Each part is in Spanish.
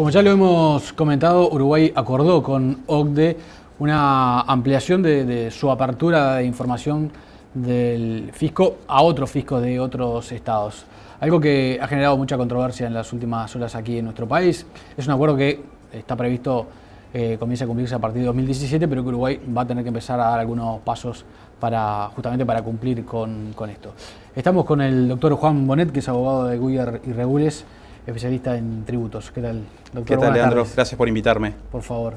Como ya lo hemos comentado, Uruguay acordó con OCDE una ampliación de, su apertura de información del fisco a otros fiscos de otros estados. Algo que ha generado mucha controversia en las últimas horas aquí en nuestro país. Es un acuerdo que está previsto, eh, comienza a cumplirse a partir de 2017, pero que Uruguay va a tener que empezar a dar algunos pasos para, justamente para cumplir con, esto. Estamos con el doctor Juan Bonet, que es abogado de Guyer y Regules especialista en tributos. ¿Qué tal, doctor? ¿Qué tal, Leandro? Gracias por invitarme. Por favor.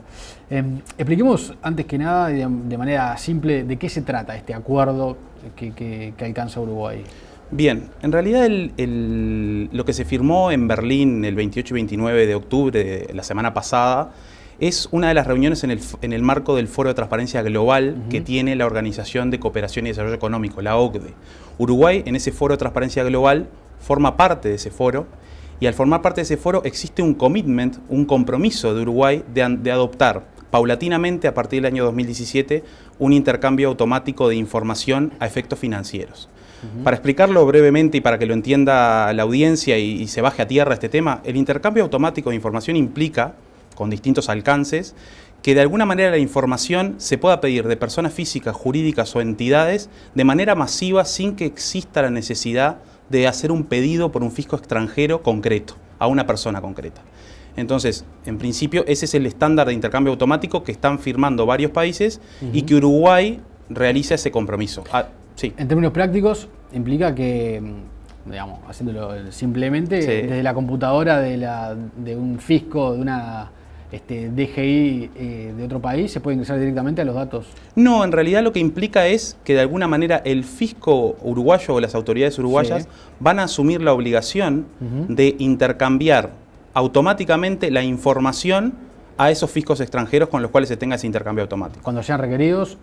Em, expliquemos, antes que nada, de, manera simple, de qué se trata este acuerdo que, alcanza Uruguay. Bien, en realidad lo que se firmó en Berlín el 28 y 29 de octubre, de la semana pasada, es una de las reuniones en el, marco del Foro de Transparencia Global que tiene la Organización de Cooperación y Desarrollo Económico, la OCDE. Uruguay, en ese Foro de Transparencia Global, forma parte de ese foro y al formar parte de ese foro existe un commitment, un compromiso de Uruguay de, adoptar paulatinamente a partir del año 2017 un intercambio automático de información a efectos financieros. Para explicarlo brevemente y para que lo entienda la audiencia y, se baje a tierra este tema, el intercambio automático de información implica, con distintos alcances, que de alguna manera la información se pueda pedir de personas físicas, jurídicas o entidades de manera masiva sin que exista la necesidad de hacer un pedido por un fisco extranjero concreto, a una persona concreta. Entonces, en principio, ese es el estándar de intercambio automático que están firmando varios países y que Uruguay realiza ese compromiso. Ah, sí. En términos prácticos, implica que, digamos, haciéndolo simplemente desde la computadora de, la, de un fisco, de una este, DGI eh, de otro país, se puede ingresar directamente a los datos. No, en realidad lo que implica es que de alguna manera el fisco uruguayo o las autoridades uruguayas van a asumir la obligación de intercambiar automáticamente la información a esos fiscos extranjeros con los cuales se tenga ese intercambio automático. Cuando sean requeridos,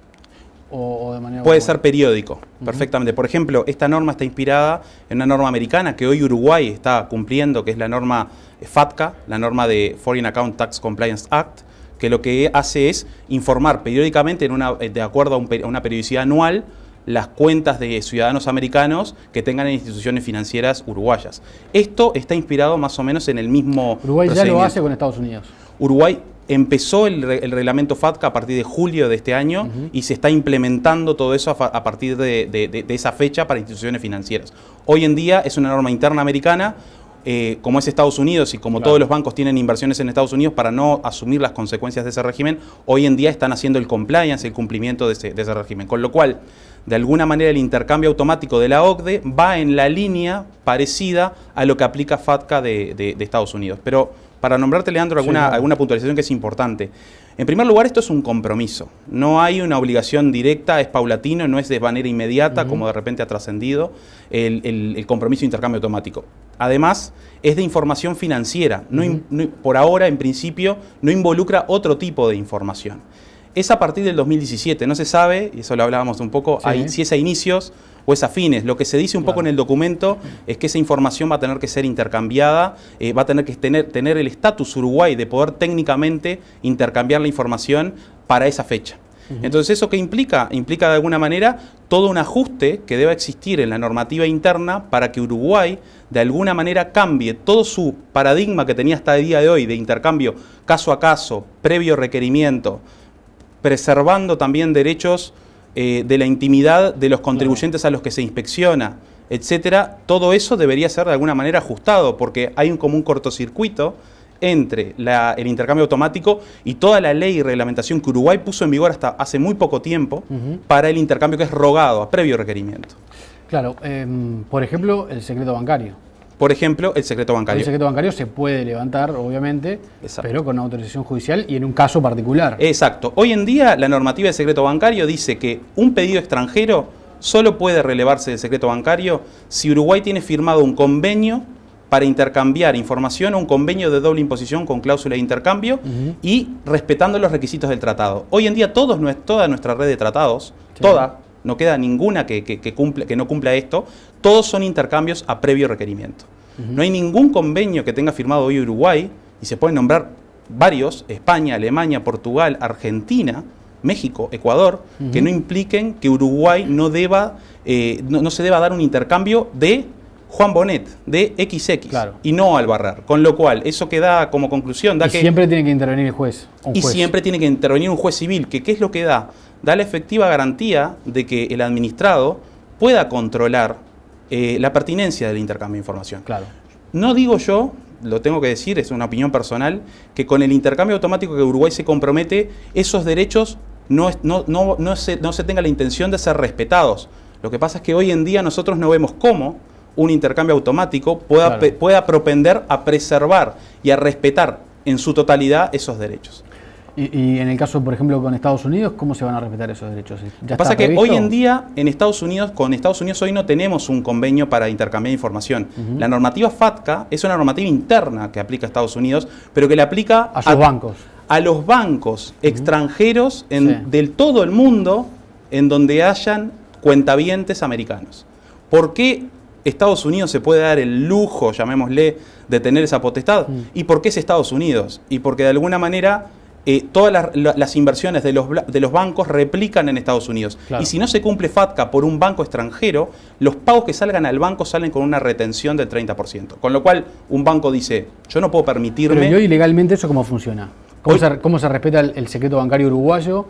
Puede ser periódico, perfectamente. Por ejemplo, esta norma está inspirada en una norma americana que hoy Uruguay está cumpliendo, que es la norma FATCA, la norma de Foreign Account Tax Compliance Act, que lo que hace es informar periódicamente, eh, de acuerdo a, a una periodicidad anual, las cuentas de ciudadanos americanos que tengan en instituciones financieras uruguayas. Esto está inspirado más o menos en el mismo. Uruguay ya lo hace con Estados Unidos. Uruguay Empezó el, reglamento FATCA a partir de julio de este año y se está implementando todo eso a, partir de, esa fecha para instituciones financieras. Hoy en día es una norma interna americana. Eh, como es Estados Unidos y como todos los bancos tienen inversiones en Estados Unidos para no asumir las consecuencias de ese régimen, hoy en día están haciendo el compliance, el cumplimiento de ese, régimen. Con lo cual, de alguna manera el intercambio automático de la OCDE va en la línea parecida a lo que aplica FATCA de, de Estados Unidos. Pero para nombrarte, Leandro, alguna, alguna puntualización que es importante. En primer lugar, esto es un compromiso. No hay una obligación directa, es paulatino, no es de manera inmediata, como de repente ha trascendido el, compromiso de intercambio automático. Además, es de información financiera. no, por ahora, en principio, no involucra otro tipo de información es a partir del 2017. No se sabe, y eso lo hablábamos un poco, si es a inicios o es a fines. Lo que se dice un poco en el documento es que esa información va a tener que ser intercambiada, eh, va a tener que tener, el estatus Uruguay de poder técnicamente intercambiar la información para esa fecha. Entonces, ¿eso qué implica? Implica de alguna manera todo un ajuste que deba existir en la normativa interna para que Uruguay de alguna manera cambie todo su paradigma que tenía hasta el día de hoy de intercambio caso a caso, previo requerimiento, preservando también derechos eh, de la intimidad de los contribuyentes a los que se inspecciona, etcétera, todo eso debería ser de alguna manera ajustado, porque hay un común cortocircuito entre el intercambio automático y toda la ley y reglamentación que Uruguay puso en vigor hasta hace muy poco tiempo para el intercambio que es rogado a previo requerimiento. Claro, em, por ejemplo, el secreto bancario. Por ejemplo, el secreto bancario. El secreto bancario se puede levantar, obviamente, pero con autorización judicial y en un caso particular. Exacto. Hoy en día la normativa de secreto bancario dice que un pedido extranjero solo puede relevarse del secreto bancario si Uruguay tiene firmado un convenio para intercambiar información, un convenio de doble imposición con cláusula de intercambio y respetando los requisitos del tratado. Hoy en día todos, toda nuestra red de tratados, toda, no queda ninguna que no cumpla esto, todos son intercambios a previo requerimiento. No hay ningún convenio que tenga firmado hoy Uruguay, y se pueden nombrar varios, España, Alemania, Portugal, Argentina, México, Ecuador, que no impliquen que Uruguay no deba, eh, no, se deba dar un intercambio de Juan Bonet, de XX, y no al barrar Con lo cual, eso queda como conclusión, da y que... Siempre tiene que intervenir el juez. y siempre tiene que intervenir un juez civil, que qué es lo que da? Da la efectiva garantía de que el administrado pueda controlar eh, la pertinencia del intercambio de información. No digo yo, lo tengo que decir, es una opinión personal, que con el intercambio automático que Uruguay se compromete, esos derechos no, no, se, no tenga la intención de ser respetados. Lo que pasa es que hoy en día nosotros no vemos cómo un intercambio automático pueda, pueda propender a preservar y a respetar en su totalidad esos derechos. Y, en el caso, por ejemplo, con Estados Unidos, ¿cómo se van a respetar esos derechos? Lo que pasa es que hoy en día en Estados Unidos, con Estados Unidos hoy no tenemos un convenio para intercambiar información. La normativa FATCA es una normativa interna que aplica a Estados Unidos, pero que la aplica a bancos. A los bancos extranjeros en, del todo el mundo en donde hayan cuentavientes americanos. ¿Por qué Estados Unidos se puede dar el lujo, llamémosle, de tener esa potestad? Mm. ¿Y por qué es Estados Unidos? Y porque de alguna manera eh, todas las, inversiones de los, bancos replican en Estados Unidos. Y si no se cumple FATCA por un banco extranjero, los pagos que salgan al banco salen con una retención del 30%. Con lo cual, un banco dice, yo no puedo permitirme... Pero hoy legalmente eso cómo funciona? ¿Cómo, se, respeta el, secreto bancario uruguayo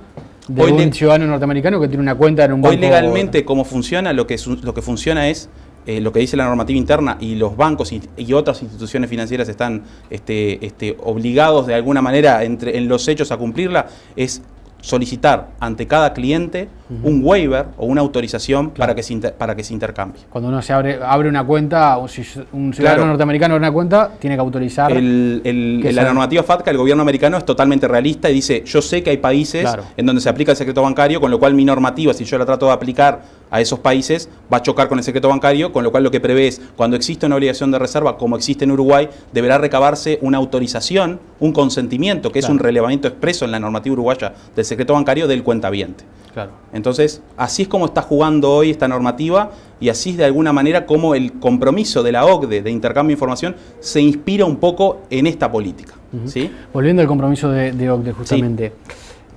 de un ciudadano norteamericano que tiene una cuenta en un banco? Hoy legalmente, cómo funciona, lo que funciona es eh, lo que dice la normativa interna y los bancos y, otras instituciones financieras están este, este, obligados de alguna manera entre, en los hechos a cumplirla, es solicitar ante cada cliente un waiver o una autorización para, que se para que se intercambie. Cuando uno se abre, abre una cuenta, si un ciudadano norteamericano abre una cuenta, tiene que autorizar. la normativa FATCA, el gobierno americano, es totalmente realista y dice: Yo sé que hay países en donde se aplica el secreto bancario, con lo cual mi normativa, si yo la trato de aplicar a esos países, va a chocar con el secreto bancario, con lo cual lo que prevé es, cuando existe una obligación de reserva, como existe en Uruguay, deberá recabarse una autorización, un consentimiento, que es un relevamiento expreso en la normativa uruguaya del secreto bancario del cuentabiente. Claro. Entonces, así es como está jugando hoy esta normativa y así es de alguna manera como el compromiso de la OCDE de intercambio de información se inspira un poco en esta política. ¿sí? Volviendo al compromiso de, OCDE, e, justamente.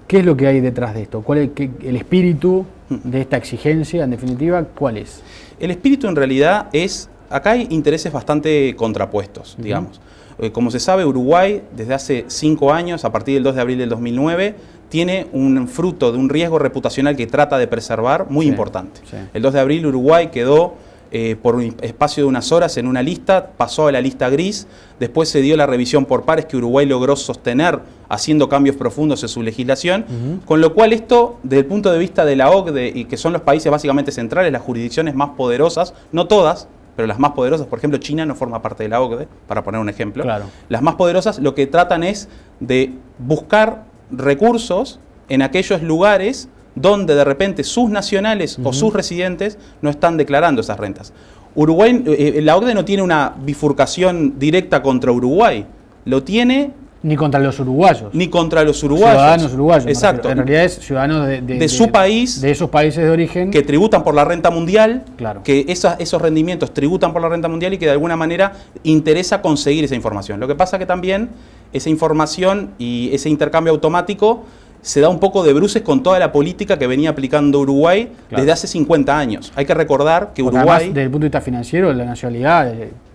¿Qué es lo que hay detrás de esto? ¿Cuál es el espíritu de esta exigencia, en definitiva, cuál es? El espíritu en realidad es, acá hay intereses bastante contrapuestos, digamos. Eh, como se sabe, Uruguay desde hace cinco años, a partir del 2 de abril del 2009, tiene un fruto de un riesgo reputacional que trata de preservar muy importante. El 2 de abril Uruguay quedó eh, por un espacio de unas horas en una lista, pasó a la lista gris, después se dio la revisión por pares que Uruguay logró sostener haciendo cambios profundos en su legislación, con lo cual esto, desde el punto de vista de la OCDE, y que son los países básicamente centrales, las jurisdicciones más poderosas, no todas, pero las más poderosas, por ejemplo, China no forma parte de la OCDE, para poner un ejemplo, claro. las más poderosas lo que tratan es de buscar recursos en aquellos lugares donde de repente sus nacionales o sus residentes no están declarando esas rentas. Uruguay, eh, eh, la OCDE no tiene una bifurcación directa contra Uruguay, lo tiene... Ni contra los uruguayos. Ni contra los uruguayos. Ciudadanos uruguayos. Exacto. En realidad es ciudadanos de, su país. De esos países de origen. Que tributan por la renta mundial. Claro. Que esos rendimientos tributan por la renta mundial y que de alguna manera interesa conseguir esa información. Lo que pasa que también esa información y ese intercambio automático se da un poco de bruces con toda la política que venía aplicando Uruguay desde hace 50 años. Hay que recordar que Uruguay... desde el punto de vista financiero, la nacionalidad,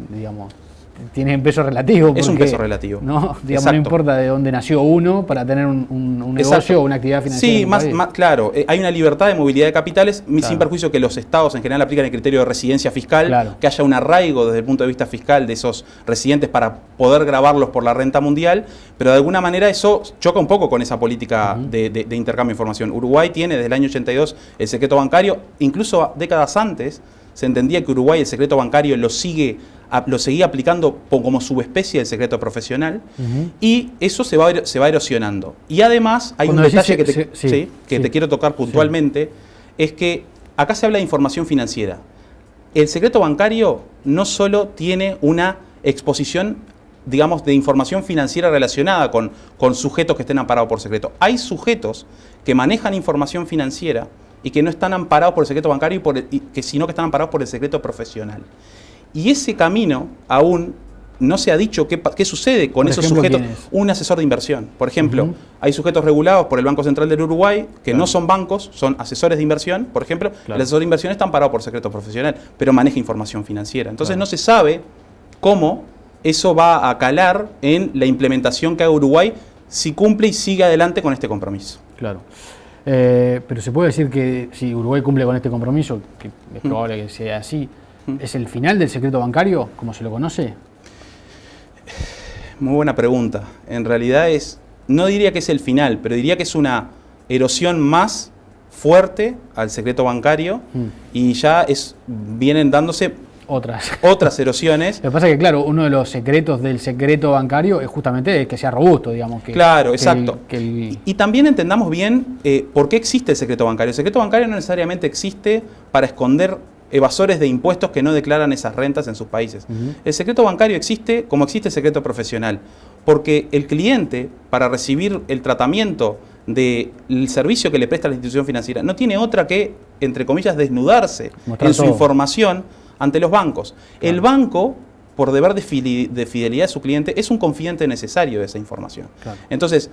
digamos tiene un peso relativo. es un peso relativo. No, no importa de dónde nació uno para tener un, negocio o una actividad financiera. Sí, más, más claro. Eh, hay una libertad de movilidad de capitales, sin perjuicio que los estados en general aplican el criterio de residencia fiscal, que haya un arraigo desde el punto de vista fiscal de esos residentes para poder grabarlos por la renta mundial, pero de alguna manera eso choca un poco con esa política de, de, intercambio de información. Uruguay tiene desde el año 82 el secreto bancario, incluso décadas antes se entendía que Uruguay el secreto bancario lo sigue lo seguía aplicando como subespecie del secreto profesional y eso se va, se va erosionando. Y además hay un detalle que, te, quiero tocar puntualmente, es que acá se habla de información financiera. El secreto bancario no solo tiene una exposición digamos, de información financiera relacionada con, con sujetos que estén amparados por secreto. Hay sujetos que manejan información financiera y que no están amparados por el secreto bancario, que, sino que están amparados por el secreto profesional. Y ese camino aún no se ha dicho qué, sucede con esos sujetos. Un asesor de inversión, por ejemplo. Hay sujetos regulados por el Banco Central del Uruguay que no son bancos, son asesores de inversión, por ejemplo. El asesor de inversión está amparado por secreto profesional, pero maneja información financiera. Entonces no se sabe cómo eso va a calar en la implementación que haga Uruguay si cumple y sigue adelante con este compromiso. Claro. Eh, pero se puede decir que si Uruguay cumple con este compromiso, que es probable que sea así, ¿Es el final del secreto bancario, como se lo conoce? Muy buena pregunta. En realidad es, no diría que es el final, pero diría que es una erosión más fuerte al secreto bancario mm. y ya es, vienen dándose otras. otras erosiones. Lo que pasa es que, claro, uno de los secretos del secreto bancario es justamente que sea robusto, digamos. Que, claro, exacto. Y, también entendamos bien eh, por qué existe el secreto bancario. El secreto bancario no necesariamente existe para esconder evasores de impuestos que no declaran esas rentas en sus países. El secreto bancario existe como existe el secreto profesional, porque el cliente, para recibir el tratamiento del servicio que le presta la institución financiera, no tiene otra que, entre comillas, desnudarse en su información ante los bancos. El banco por deber de, fidelidad a su cliente, es un confidente necesario de esa información. Entonces,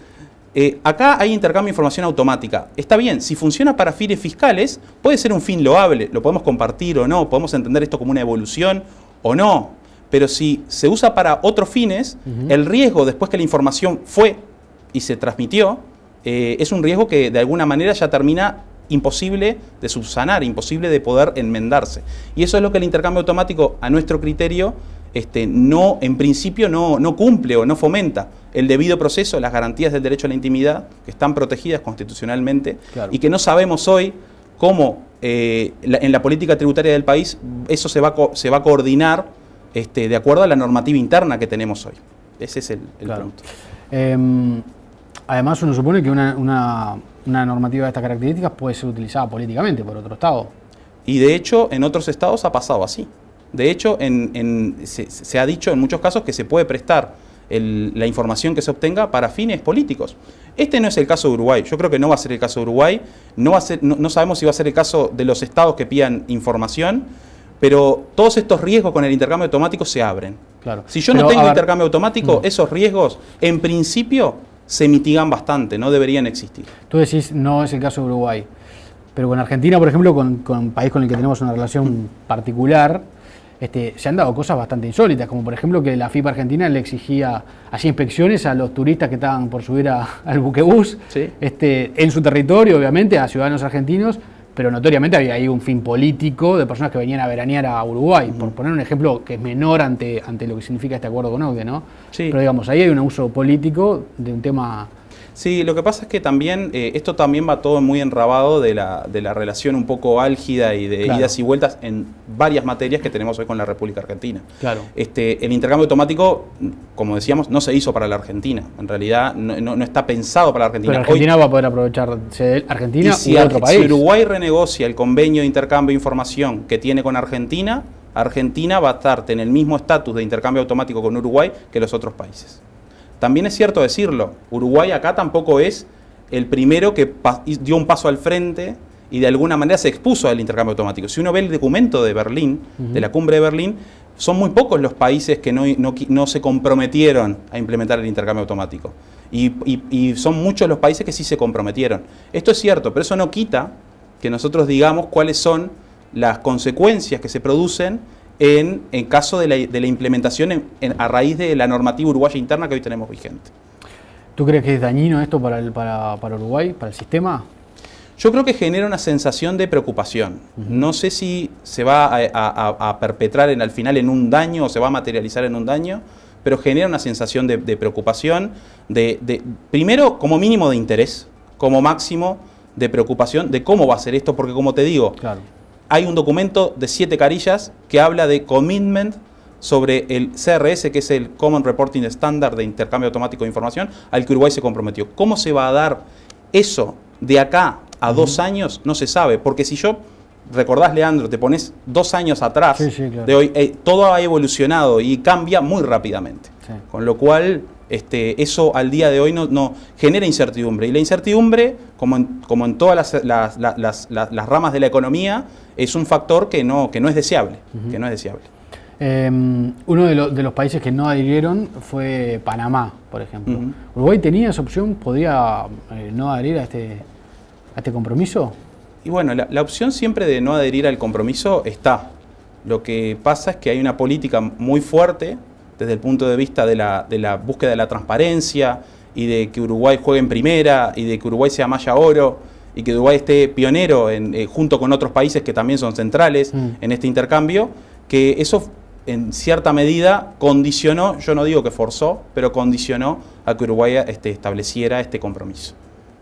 eh, acá hay intercambio de información automática. Está bien, si funciona para fines fiscales, puede ser un fin loable, lo podemos compartir o no, podemos entender esto como una evolución o no. Pero si se usa para otros fines, el riesgo después que la información fue y se transmitió, eh, es un riesgo que de alguna manera ya termina imposible de subsanar, imposible de poder enmendarse. Y eso es lo que el intercambio automático, a nuestro criterio, este, no, en principio no, cumple o no fomenta el debido proceso, las garantías del derecho a la intimidad, que están protegidas constitucionalmente, y que no sabemos hoy cómo eh, en la política tributaria del país eso se va, se va a coordinar este, de acuerdo a la normativa interna que tenemos hoy. Ese es el, punto. Em, además, uno supone que una normativa de estas características puede ser utilizada políticamente por otro Estado. Y de hecho, en otros estados ha pasado así. De hecho, se, ha dicho en muchos casos que se puede prestar la información que se obtenga para fines políticos. Este no es el caso de Uruguay. Yo creo que no va a ser el caso de Uruguay. No, sabemos si va a ser el caso de los estados que pidan información, pero todos estos riesgos con el intercambio automático se abren. Claro. Si yo no tengo intercambio automático, mm. esos riesgos, en principio, se mitigan bastante, no deberían existir. Tú decís, no es el caso de Uruguay. Pero con Argentina, por ejemplo, con, con un país con el que tenemos una relación mm. particular, este, se han dado cosas bastante insólitas, como por ejemplo que la FIPA Argentina le exigía así inspecciones a los turistas que estaban por subir al buquebús, este, en su territorio, obviamente, a ciudadanos argentinos, pero notoriamente había ahí un fin político de personas que venían a veranear a Uruguay, por poner un ejemplo que es menor ante, ante lo que significa este acuerdo con Aude, ¿no? Pero digamos, ahí hay un uso político de un tema Sí, lo que pasa es que también eh, esto también va todo muy enrabado de la, de la relación un poco álgida y de idas y vueltas en varias materias que tenemos hoy con la República Argentina. Claro. Este, el intercambio automático, como decíamos, no se hizo para la Argentina. En realidad no, no, está pensado para la Argentina. Pero Argentina va a poder aprovechar Argentina y otro país. Si Uruguay renegocia el convenio de intercambio de información que tiene con Argentina, Argentina va a estar en el mismo estatus de intercambio automático con Uruguay que los otros países. También es cierto decirlo, Uruguay acá tampoco es el primero que dio un paso al frente y de alguna manera se expuso al intercambio automático. Si uno ve el documento de Berlín, de la cumbre de Berlín, son muy pocos los países que no, se comprometieron a implementar el intercambio automático. y, son muchos los países que sí se comprometieron. Esto es cierto, pero eso no quita que nosotros digamos cuáles son las consecuencias que se producen en caso de la, implementación a raíz de la normativa uruguaya interna que hoy tenemos vigente. ¿Tú crees que es dañino esto para, el, para, Uruguay, para el sistema? Yo creo que genera una sensación de preocupación. No sé si se va a, perpetrar en, al final en un daño o se va a materializar en un daño, pero genera una sensación de, preocupación, de, primero como mínimo de interés, como máximo de preocupación de cómo va a ser esto, porque como te digo, hay un documento de siete carillas que habla de commitment sobre el CRS, que es el Common Reporting Standard de Intercambio Automático de Información, al que Uruguay se comprometió. ¿Cómo se va a dar eso de acá a dos años? No se sabe, porque si yo, recordás Leandro, te pones dos años atrás de hoy, eh, todo ha evolucionado y cambia muy rápidamente. Con lo cual, este, eso al día de hoy no, genera incertidumbre. Y la incertidumbre, como en, todas las, ramas de la economía, es un factor que no, que no es deseable. que no es deseable. Em, uno de, los países que no adhirieron fue Panamá, por ejemplo. ¿Uruguay tenía esa opción? ¿Podía eh, no adherir a este, a este compromiso? Y bueno, la, la opción siempre de no adherir al compromiso está. Lo que pasa es que hay una política muy fuerte desde el punto de vista de la, búsqueda de la transparencia y de que Uruguay juegue en primera y de que Uruguay sea malla oro y que Uruguay esté pionero eh, junto con otros países que también son centrales mm. en este intercambio, que eso en cierta medida condicionó, yo no digo que forzó, pero condicionó a que Uruguay este, estableciera este compromiso.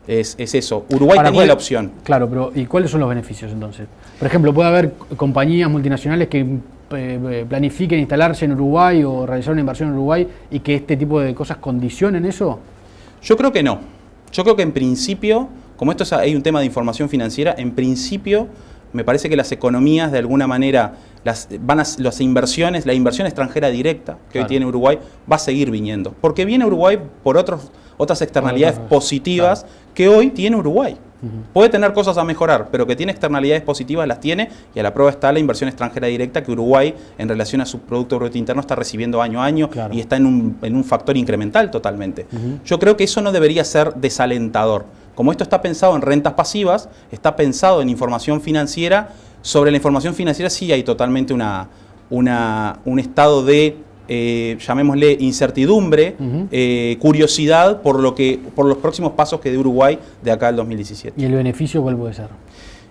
Es, eso, Uruguay tenía la opción. Claro, pero ¿y cuáles son los beneficios entonces? Por ejemplo, puede haber compañías multinacionales que eh, eh, planifiquen instalarse en Uruguay o realizar una inversión en Uruguay y que este tipo de cosas condicionen eso? Yo creo que no. Yo creo que en principio, como esto es, hay un tema de información financiera, en principio me parece que las economías de alguna manera, las, van las inversiones, la inversión extranjera directa que hoy tiene Uruguay va a seguir viniendo. Porque viene Uruguay por otros, otras externalidades positivas que hoy tiene Uruguay. Puede tener cosas a mejorar, pero que tiene externalidades positivas las tiene y a la prueba está la inversión extranjera directa que Uruguay en relación a su Producto Bruto Interno está recibiendo año a año y está en un, factor incremental totalmente. Yo creo que eso no debería ser desalentador. Como esto está pensado en rentas pasivas, está pensado en información financiera, sobre la información financiera sí hay totalmente una, un estado de eh, llamémosle incertidumbre, eh, curiosidad por, lo que, por los próximos pasos que de Uruguay de acá al 2017. ¿Y el beneficio cuál puede ser?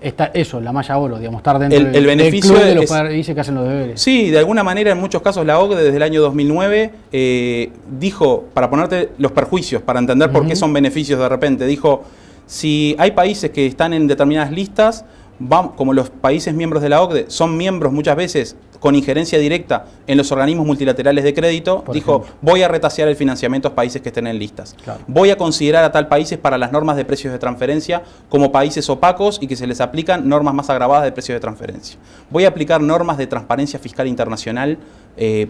Está eso, la malla oro, digamos, estar dentro el, beneficio del de que hacen los deberes. Sí, de alguna manera en muchos casos la OCDE desde el año 2009 eh, dijo, para ponerte los perjuicios, para entender por qué son beneficios de repente, dijo, si hay países que están en determinadas listas, como los países miembros de la OCDE son miembros muchas veces con injerencia directa en los organismos multilaterales de crédito, dijo, voy a retasear el financiamiento a países que estén en listas. Voy a considerar a tal países para las normas de precios de transferencia como países opacos y que se les aplican normas más agravadas de precios de transferencia. Voy a aplicar normas de transparencia fiscal internacional. Eh,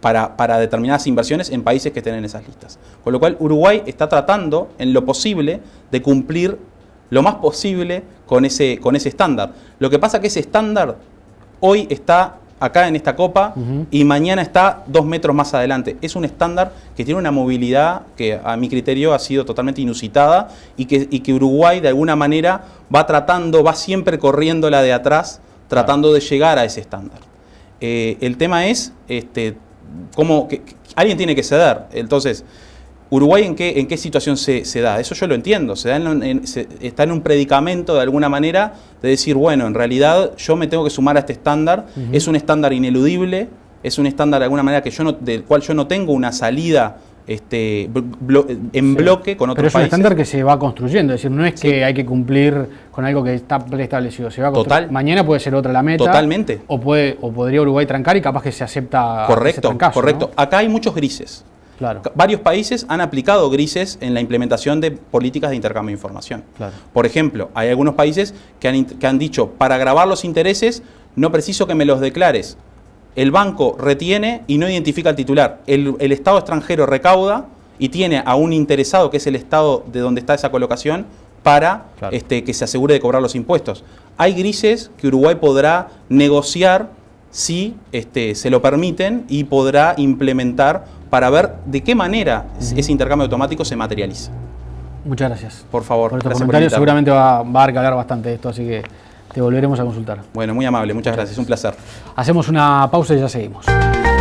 para, para, determinadas inversiones en países que estén en esas listas. Con lo cual, Uruguay está tratando, en lo posible, de cumplir lo más posible con ese, con ese estándar. Lo que pasa es que ese estándar hoy está acá en esta copa y mañana está dos metros más adelante. Es un estándar que tiene una movilidad que a mi criterio ha sido totalmente inusitada y que, Uruguay de alguna manera va tratando, va siempre corriendo la de atrás, tratando de llegar a ese estándar. Eh, el tema es este, cómo alguien tiene que ceder. Entonces, Uruguay en qué, en qué situación se, da, eso yo lo entiendo, se, está en un predicamento de alguna manera de decir, bueno, en realidad yo me tengo que sumar a este estándar, es un estándar ineludible, es un estándar de alguna manera que yo no, del cual yo no tengo una salida este, en bloque con otros países. Pero es un estándar que se va construyendo, es decir, no es que hay que cumplir con algo que está preestablecido, se va Mañana puede ser otra la meta. Totalmente. O, puede, o podría Uruguay trancar y capaz que se acepta. Correcto, correcto. Acá hay muchos grises. Varios países han aplicado grises en la implementación de políticas de intercambio de información. Por ejemplo, hay algunos países que han, dicho, para grabar los intereses, no preciso que me los declares. El banco retiene y no identifica al titular. El, Estado extranjero recauda y tiene a un interesado, que es el Estado de donde está esa colocación, para este, que se asegure de cobrar los impuestos. Hay grises que Uruguay podrá negociar si este, se lo permiten y podrá implementar para ver de qué manera ese intercambio automático se materializa. Muchas gracias. Por favor, por seguramente va, a hablar bastante esto, así que te volveremos a consultar. Bueno, muy amable, muchas, gracias. gracias, un placer. Hacemos una pausa y ya seguimos.